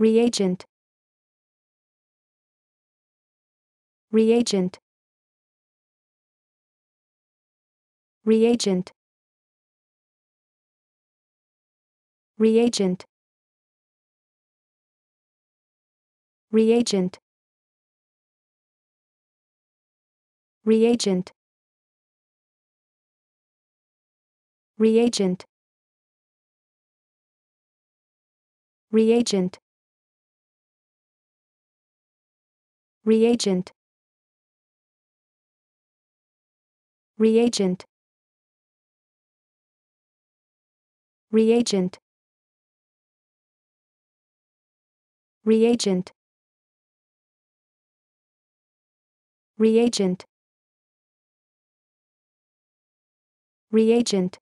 reagent reagent reagent reagent reagent reagent reagent reagent reagent reagent reagent reagent reagent reagent